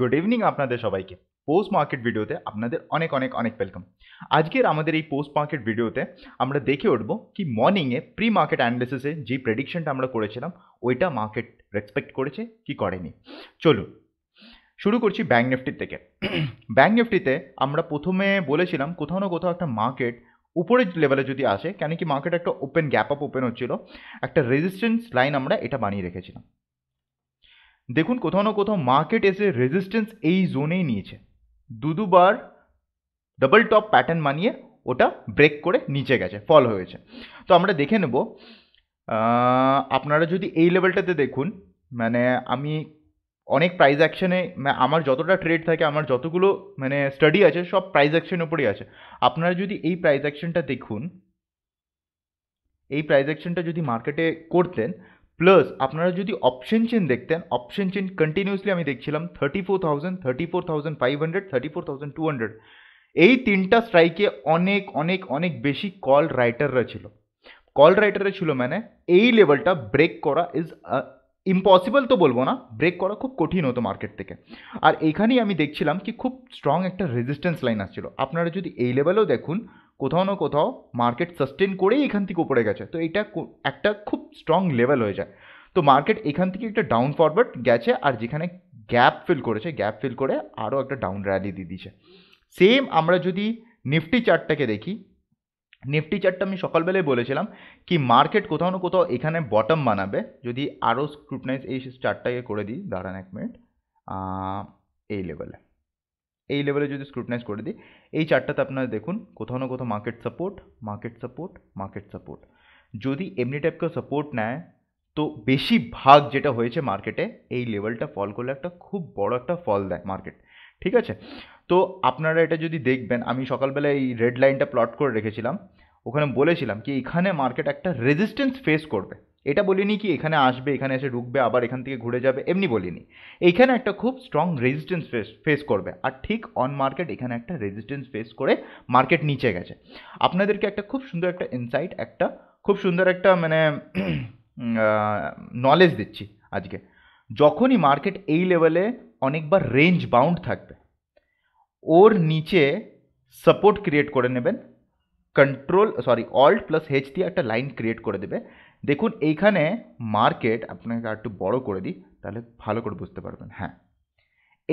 good evening আপনাদের সবাইকে post market ভিডিওতে আপনাদের অনেক অনেক অনেক ওয়েলকাম আজকের আমাদের এই পোস্ট মার্কেট ভিডিওতে আমরা দেখে উঠবো কি মর্নিংয়ে প্রি মার্কেট অ্যানালিসিসে যে প্রেডিকশনটা আমরা করেছিলাম ওইটা মার্কেট রেসপেক্ট করেছে কি করেনি চলুন শুরু করছি ব্যাঙ্ক নিফটির থেকে ব্যাঙ্ক নিফটিতে আমরা প্রথমে বলেছিলাম কোথাও না কোথাও একটা মার্কেট উপরের লেভেলে যদি আসে কেন কি মার্কেট একটা ওপেন গ্যাপ আপ ওপেন হচ্ছিল একটা রেজিস্ট্যান্স লাইন আমরা এটা বানিয়ে রেখেছিলাম দেখুন কোথাও না কোথাও মার্কেট এসে রেজিস্ট্যান্স এই জোনেই নিয়েছে দু দুবার ডাবল টপ প্যাটার্ন মানিয়ে ওটা ব্রেক করে নিচে গেছে ফল হয়েছে তো আমরা দেখে নেব আপনারা যদি এই লেভেলটাতে দেখুন মানে আমি অনেক প্রাইজ অ্যাকশানে আমার যতটা ট্রেড থাকে আমার যতগুলো মানে স্টাডি আছে সব প্রাইজ অ্যাকশানের উপরেই আছে আপনারা যদি এই প্রাইজ অ্যাকশানটা দেখুন এই প্রাইজ অ্যাকশানটা যদি মার্কেটে করতেন প্লাস আপনারা যদি অপশন চেইন দেখতেন অপশন চেইন কন্টিনিউয়াসলি আমি দেখছিলাম 34000 34500 34200 এই তিনটা স্ট্রাইকে অনেক অনেক অনেক বেশি কল রাইটার ছিল কল রাইটার ছিল মানে এই লেভেলটা ব্রেক করা ইজ ইম্পসিবল তো বলবো না ব্রেক করা খুব কঠিন হতো মার্কেট থেকে আর এখানেই আমি দেখছিলাম কি খুব স্ট্রং একটা রেজিস্ট্যান্স লাইন আসছিল আপনারা যদি এই লেভেলও দেখুন কোথাও না কোথাও মার্কেট সাস্টেন করেই এখান থেকে উপরে গেছে তো এটা একটা খুব স্ট্রং লেভেল হয়ে যায় তো মার্কেট এখান থেকে একটা ডাউন ফরওয়ার্ড গেছে আর যেখানে গ্যাপ ফিল করেছে গ্যাপ ফিল করে আরও একটা ডাউন র্যালি দিয়ে দিয়েছে সেম আমরা যদি নিফটি চার্টটাকে দেখি নিফটি চার্টটা আমি সকালবেলায় বলেছিলাম কি মার্কেট কোথাও না কোথাও এখানে বটম বানাবে যদি আরও স্ক্রুটনাইজ এই চার্টটাকে করে দিই দাঁড়ান এক মিনিট এই লেভেলে এই লেভেলে যদি স্ক্রুটনাইজ করে দিই এই চারটাতে আপনারা দেখুন কোথাও না কোথাও market support market support market support যদি এমনি টাইপ কেউ সাপোর্ট নেয় তো বেশি ভাগ যেটা হয়েছে মার্কেটে এই লেভেলটা ফল করলে একটা খুব বড় একটা ফল দেয় মার্কেট ঠিক আছে তো আপনারা এটা যদি দেখবেন আমি সকালবেলা এই রেড লাইনটা প্লট করে রেখেছিলাম ওখানে বলেছিলাম কি এখানে মার্কেট একটা রেজিস্ট্যান্স ফেস করবে এটা বলিনি কি এখানে আসবে এখানে এসে ঢুকবে আবার এখান থেকে ঘুরে যাবে এমনি বলিনি এইখানে একটা খুব স্ট্রং রেজিস্ট্যান্স ফেস ফেস করবে আর ঠিক অন মার্কেট এখানে একটা রেজিস্ট্যান্স ফেস করে মার্কেট নিচে গেছে আপনাদেরকে একটা খুব সুন্দর একটা ইনসাইট একটা খুব সুন্দর একটা মানে নলেজ দিচ্ছি আজকে যখনই মার্কেট এই লেভেলে অনেকবার রেঞ্জ বাউন্ড থাকবে ওর নিচে সাপোর্ট ক্রিয়েট করে নেবেন control sorry alt plus H দিয়ে একটা লাইন ক্রিয়েট করে দেবে দেখুন এইখানে মার্কেট আপনাকে আর একটু বড়ো করে দিই তাহলে ভালো করে বুঝতে পারবেন হ্যাঁ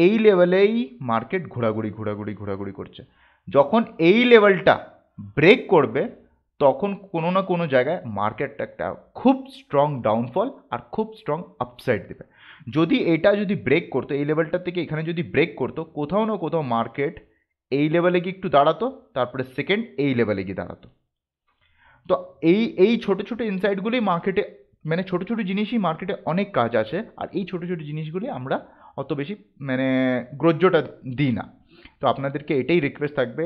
এই লেভেলেই মার্কেট ঘোরাঘুরি ঘোরাঘুরি ঘোরাঘুরি করছে যখন এই লেভেলটা ব্রেক করবে তখন কোনো না কোনো জায়গায় মার্কেটটা একটা খুব স্ট্রং ডাউনফল আর খুব স্ট্রং আপসাইড দেবে যদি এটা যদি ব্রেক করতো এই লেভেলটা থেকে এখানে যদি ব্রেক করতো কোথাও না কোথাও মার্কেট এই লেভেলে গিয়ে একটু দাঁড়াতো তারপরে সেকেন্ড এই লেভেলে গিয়ে দাঁড়াতো তো এই এই ছোটো ছোটো ইনসাইটগুলি মার্কেটে মানে ছোটো ছোটো জিনিসই মার্কেটে অনেক কাজ আছে আর এই ছোটো ছোটো জিনিসগুলি আমরা অত বেশি মানে গ্রহ্যটা দিই না তো আপনাদেরকে এটাই রিকোয়েস্ট থাকবে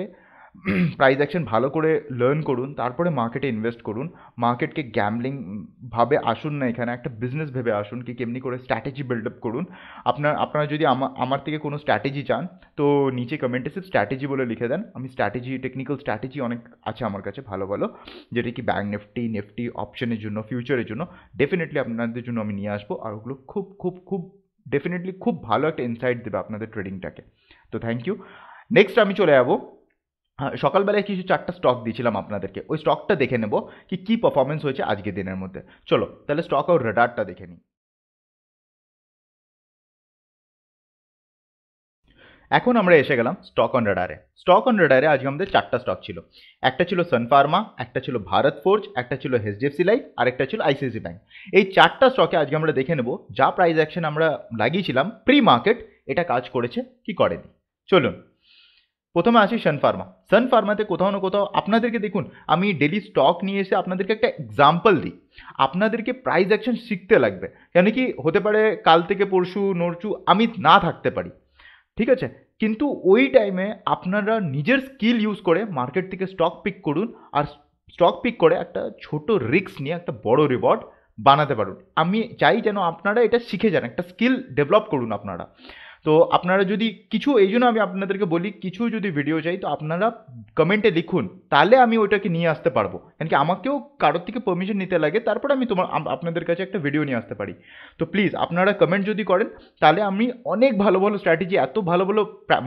প্রাইস অ্যাকশন ভালো করে লার্ন করুন তারপরে মার্কেটে ইনভেস্ট করুন মার্কেটকে গ্যামলিং ভাবে আসুন না এখানে একটা বিজনেস ভেবে আসুন কি কেমনি করে স্ট্র্যাটেজি বিল্ড আপ করুন আপনার আপনারা যদি আমার থেকে কোনো স্ট্র্যাটেজি চান তো নিচে কমেন্টে সে স্ট্র্যাটেজি বলে লিখে দেন আমি স্ট্র্যাটেজি টেকনিক্যাল স্ট্র্যাটেজি অনেক আছে আমার কাছে ভালো ভালো যেটা কি ব্যাঙ্ক নিফটি নিফটি অপশনের জন্য ফিউচারের জন্য ডেফিনেটলি আপনাদের জন্য আমি নিয়ে আসবো আর ওগুলো খুব খুব খুব ডেফিনেটলি খুব ভালো একটা ইনসাইট দেবে আপনাদের ট্রেডিংটাকে তো থ্যাংক ইউ নেক্সট আমি চলে যাবো হ্যাঁ, সকালবেলায় কিছু চারটা স্টক দিয়েছিলাম আপনাদেরকে ওই স্টকটা দেখে নেব কি কী পারফরমেন্স হয়েছে আজকের দিনের মধ্যে চলো তাহলে স্টক ও রেডারটা দেখে নিই এখন আমরা এসে গেলাম স্টক অন রেডারে স্টক অন রেডারে আজকে আমাদের চারটা স্টক ছিল একটা ছিল সানফার্মা একটা ছিল ভারত ফোর্জ একটা ছিল এইচডিএফসি লাইফ আর একটা ছিল আইসিআইসি ব্যাঙ্ক এই চারটা স্টকে আজকে আমরা দেখে নেব যা প্রাইস অ্যাকশন আমরা লাগিয়েছিলাম প্রি মার্কেট এটা কাজ করেছে কি করেনি চলুন প্রথমে আসি সান ফার্মা সান ফার্মাতে কোথাও না কোথাও আপনাদেরকে দেখুন আমি ডেলি স্টক নিয়ে এসে আপনাদেরকে একটা এক্সাম্পল দিই আপনাদেরকে প্রাইস অ্যাকশন শিখতে লাগবে কেন কি হতে পারে কাল থেকে পরশু নরচু আমি না থাকতে পারি ঠিক আছে কিন্তু ওই টাইমে আপনারা নিজের স্কিল ইউজ করে মার্কেট থেকে স্টক পিক করুন আর স্টক পিক করে একটা ছোট রিস্ক নিয়ে একটা বড় রিওয়ার্ড বানাতে পারুন আমি চাই যেন আপনারা এটা শিখে যান একটা স্কিল ডেভেলপ করুন আপনারা তো আপনারা যদি কিছু এই জন্য আমি আপনাদেরকে বলি কিছু যদি ভিডিও চাই তো আপনারা কমেন্টে লিখুন তাহলে আমি ওইটাকে নিয়ে আসতে পারবো কেন কি আমাকেও কারোর থেকে পারমিশন নিতে লাগে তারপর আমি তোমার আপনাদের কাছে একটা ভিডিও নিয়ে আসতে পারি তো প্লিজ আপনারা কমেন্ট যদি করেন তাহলে আমি অনেক ভালো ভালো স্ট্র্যাটেজি এত ভালো ভালো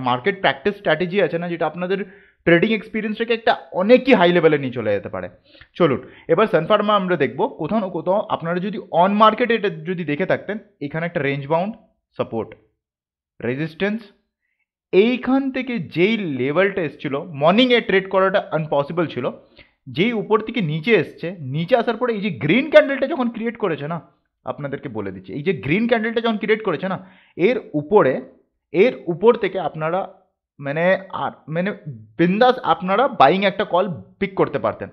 মার্কেট প্র্যাকটিস স্ট্র্যাটেজি আছে না যেটা আপনাদের ট্রেডিং এক্সপিরিয়েন্সটাকে একটা অনেকই হাই লেভেলে নিয়ে চলে যেতে পারে চলুন এবার সানফার্মা আমরা দেখবো কোথাও না কোথাও আপনারা যদি অন মার্কেটে এটা যদি দেখে থাকতেন এখানে একটা রেঞ্জ বাউন্ড সাপোর্ট রেজিস্ট্যান্স এইখান থেকে যেই লেভেলটা এসেছিলো মর্নিংয়ে ট্রেড করাটা আনপসিবল ছিল যেই উপর থেকে নিচে এসছে নিচে আসার পরে এই যে গ্রিন ক্যান্ডেলটা যখন ক্রিয়েট করেছে না আপনাদেরকে বলে দিচ্ছি এই যে গ্রিন ক্যান্ডেলটা যখন ক্রিয়েট করেছে না এর উপরে এর উপর থেকে আপনারা মানে আর মানে বিন্দাস আপনারা বাইং একটা কল পিক করতে পারতেন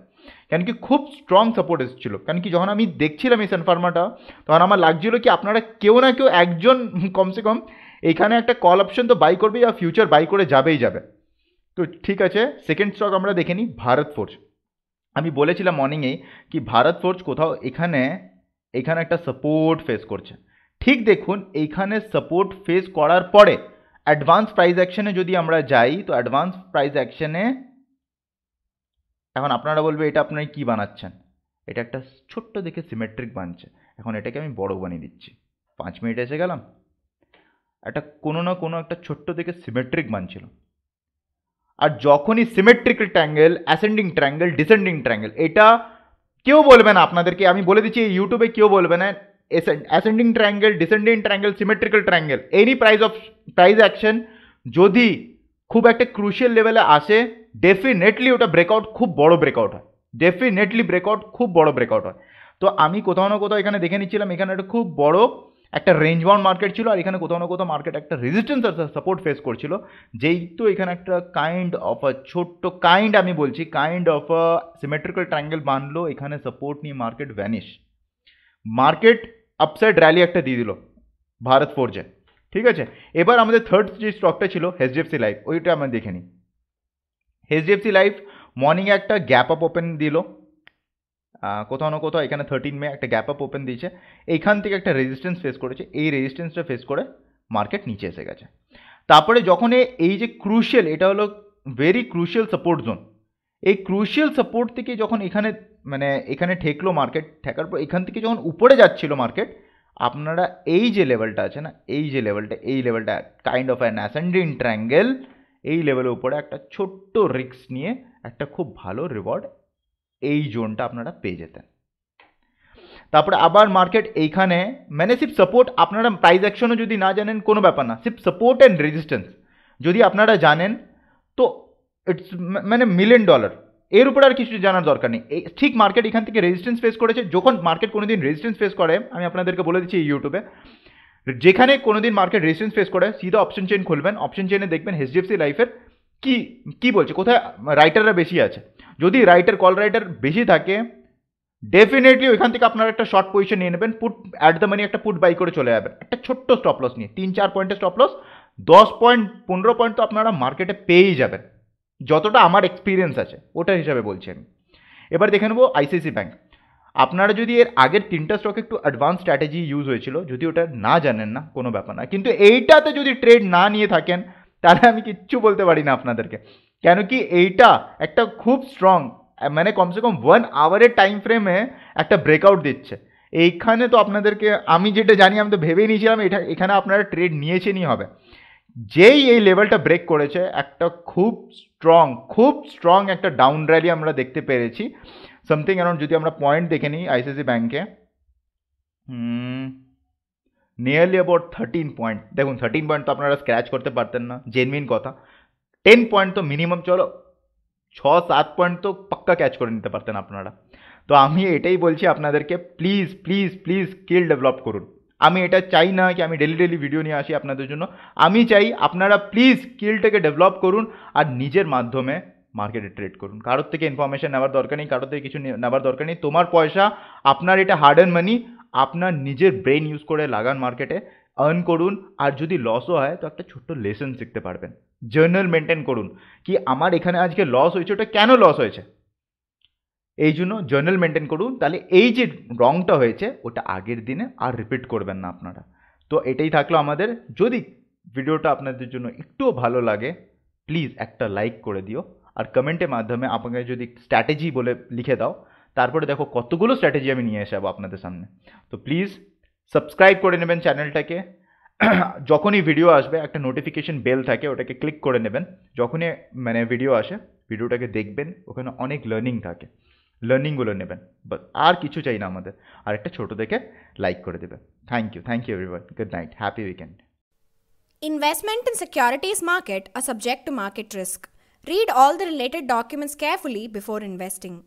কেন কি খুব স্ট্রং সাপোর্ট এসেছিল কেন কি যখন আমি দেখছিলাম এই সানফার্মাটা তখন আমার লাগছিল কি আপনারা কেউ না কেউ একজন কমসে কম এখানে একটা কল অপশন তো বাই করবে আর ফিউচার বাই করে যাবেই যাবে তো ঠিক আছে সেকেন্ড স্টক আমরা দেখে নিই ভারত ফোর্স আমি বলেছিলাম মর্নিংয়ে কি ভারত ফোর্স কোথাও এখানে এখানে একটা সাপোর্ট ফেস করছে ঠিক দেখুন এইখানে সাপোর্ট ফেস করার পরে অ্যাডভান্স প্রাইস অ্যাকশনে যদি আমরা যাই তো অ্যাডভান্স প্রাইস অ্যাকশনে এখন আপনারা বলবে এটা আপনারা কি বানাচ্ছেন এটা একটা ছোট্ট দেখে সিমেট্রিক বানছে এখন এটাকে আমি বড় বানিয়ে দিচ্ছি পাঁচ মিনিট এসে গেলাম একটা কোনো না কোনো একটা ছোট্ট থেকে সিমেট্রিক মান ছিল আর যখনই symmetrical triangle ascending triangle descending triangle এটা কেউ বলবে না আপনাদেরকে আমি বলে দিচ্ছি ইউটিউবে কেউ বলবে না ascending triangle descending triangle symmetrical triangle any price of price action যদি খুব একটা ক্রুশিয়াল লেভেলে আসে ডেফিনেটলি ওটা ব্রেকআউট খুব বড় ব্রেকআউট হয় ডেফিনেটলি ব্রেকআউট খুব বড় ব্রেকআউট হয় তো আমি কোথাও না কোথাও এখানে দেখে নিচ্ছিলাম এখানে একটা খুব বড় একটা রেঞ্জbound মার্কেট ছিল আর এখানে কোতানো কোতানো মার্কেট একটা রেজিস্ট্যান্স আর সাপোর্ট ফেজ করছিলো যেইতো এখানে একটা কাইন্ড অফ একটা ছোট কাইন্ড আমি বলছি kind of a symmetrical triangle বানলো এখানে সাপোর্ট নিয়ে market vanish market upside rally একটা দি দিল ভারত ফোরজেন ঠিক আছে এবার আমাদের থার্ড স্টকটা ছিল HDFC লাইফ ওইটা আমরা দেখেনি HDFC লাইফ মর্নিং একটা গ্যাপ আপ ওপেন দিল কোথাও না কোথাও এখানে থার্টিন মে একটা গ্যাপ আপ ওপেন দিয়েছে এইখান থেকে একটা রেজিস্ট্যান্স ফেস করেছে এই রেজিস্ট্যান্সটা ফেস করে মার্কেট নিচে এসে গেছে তারপরে যখন এই যে ক্রুশিয়াল এটা হলো ভেরি ক্রুশিয়াল সাপোর্ট জোন এই ক্রুশিয়াল সাপোর্ট থেকে যখন এখানে মানে এখানে ঠেকলো মার্কেট ঠেকার পর এখান থেকে যখন উপরে যাচ্ছিল মার্কেট আপনারা এই যে লেভেলটা আছে না এই যে লেভেলটা এই লেভেলটা kind of an ascending triangle এই লেভেলের উপরে একটা ছোট্ট রিক্স নিয়ে একটা খুব ভালো রিওয়ার্ড এই জোনটা আপনারা পেয়ে যাবেন তারপর আবার মার্কেট এইখানে মেনিসিপ সাপোর্ট আপনারা প্রাইস অ্যাকশনে যদি না জানেন কোনো ব্যাপার না সাপোর্ট এন্ড রেজিস্ট্যান্স যদি আপনারা জানেন তো इट्स মানে 1000 ডলার এর উপর আর কিছু জানার দরকার নেই ঠিক মার্কেট এইখান থেকে রেজিস্ট্যান্স ফেস করেছে যখন মার্কেট কোনোদিন রেজিস্ট্যান্স ফেস করে আমি আপনাদেরকে বলে দিয়েছি ইউটিউবে যেখানে কোনোদিন মার্কেট রেজিস্ট্যান্স ফেস করে সিদ্য অপশন চেইন খুলবেন অপশন চেইনে দেখবেন HDFC লাইফের কি কি বলছে কোথায় রাইটাররা বেশি আছে যদি রাইটার কল রাইটার বেশি থাকে ডেফিনেটলি ওইখান থেকে আপনারা একটা শর্ট পজিশন নিয়ে নেবেন পুট অ্যাট দ্য মানি একটা পুট বাই করে চলে যাবেন একটা ছোট্ট স্টপ লস নিয়ে তিন চার পয়েন্টের স্টপ লস দশ পয়েন্ট পনেরো পয়েন্ট তো আপনারা মার্কেটে পেয়েই যাবেন যতটা আমার এক্সপিরিয়েন্স আছে ওটা হিসাবে বলছি আমি এবার দেখে নেবো আইসিআইসি ব্যাঙ্ক আপনারা যদি এর আগের তিনটা স্টক একটু অ্যাডভান্স স্ট্র্যাটেজি ইউজ হয়েছিল যদি ওটা না জানেন না কোনো ব্যাপার না কিন্তু এইটাতে যদি ট্রেড না নিয়ে থাকেন তাহলে আমি কিচ্ছু বলতে পারি না আপনাদেরকে কেন কি এইটা একটা খুব স্ট্রং মানে কমসে কম ওয়ান আওয়ারের টাইম ফ্রেমে একটা ব্রেকআউট দিচ্ছে এইখানে তো আপনাদেরকে আমি যেটা জানি আমি তো ভেবেই নিয়েছিলাম এটা এখানে আপনারা ট্রেড নিয়েছেনই হবে যেই এই লেভেলটা ব্রেক করেছে একটা খুব স্ট্রং খুব স্ট্রং একটা ডাউন র্যালি আমরা দেখতে পেরেছি সামথিং অ্যারাউন্ড যদি আমরা পয়েন্ট দেখে নিই আইসিআইসি ব্যাঙ্কে hmm nearly about thirteen point দেখুন থার্টিন পয়েন্ট তো আপনারা স্ক্র্যাচ করতে পারতেন না জেনমিন কথা টেন পয়েন্ট তো মিনিমাম চলো ছ সাত পয়েন্ট তো পাক্কা ক্যাচ করে নিতে পারতেন আপনারা তো আমি এটাই বলছি আপনাদেরকে please please please skill develop করুন আমি এটা চাই না কি আমি ডেলি ডেলি ভিডিও নিয়ে আসি আপনাদের জন্য আমি চাই আপনারা প্লিজ স্কিলটাকে ডেভেলপ করুন আর নিজের মাধ্যমে মার্কেটে ট্রেড করুন কারোর থেকে ইনফরমেশান নেওয়ার দরকার নেই কারোর থেকে কিছু নেওয়ার দরকার নেই তোমার পয়সা আপনার এটা হার্ড অ্যান্ড মানি আপনার নিজের ব্রেন ইউজ করে লাগান মার্কেটে আর্ন করুন আর যদি লসও হয় তো একটা ছোট্ট লেসন শিখতে পারবেন জার্নাল মেনটেন করুন কি আমার এখানে আজকে লস হয়েছে ওটা কেন লস হয়েছে এই জন্য জার্নাল মেনটেন করুন তাহলে এই যে রংটা হয়েছে ওটা আগের দিনে আর রিপিট করবেন না আপনারা তো এটাই থাকলো আমাদের যদি ভিডিওটা আপনাদের জন্য একটুও ভালো লাগে প্লিজ একটা লাইক করে দিও আর কমেন্টের মাধ্যমে আপনাকে যদি স্ট্র্যাটেজি বলে লিখে দাও তারপরে দেখো কতগুলো স্ট্র্যাটেজি আমি নিয়ে এসে যাব আপনাদের সামনে তো প্লিজ সাবস্ক্রাইব করে নেবেন চ্যানেলটাকে যকনি ভিডিও আসবে একটা নোটিফিকেশন বেল থাকে ওটাকে ক্লিক করে নেবেন যকনি মানে ভিডিও আসে ভিডিওটাকে দেখবেন ওখানে অনেক লার্নিং থাকে লার্নিং গুলো নেবেন बस আর কিছু চাই না আমাদের আর একটা ছোট দেখে লাইক করে দিবেন thank you thank you everyone good night happy weekend investment in securities market are subject to market risk read all the related documents carefully before investing